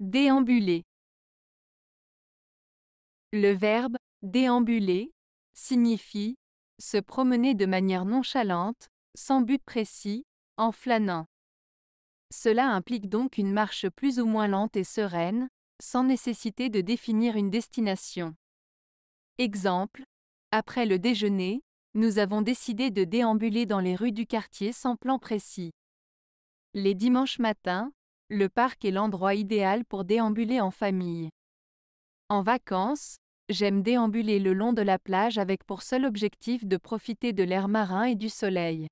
Déambuler. Le verbe déambuler signifie se promener de manière nonchalante, sans but précis, en flânant. Cela implique donc une marche plus ou moins lente et sereine, sans nécessité de définir une destination. Exemple, après le déjeuner, nous avons décidé de déambuler dans les rues du quartier sans plan précis. Les dimanches matins, le parc est l'endroit idéal pour déambuler en famille. En vacances, j'aime déambuler le long de la plage avec pour seul objectif de profiter de l'air marin et du soleil.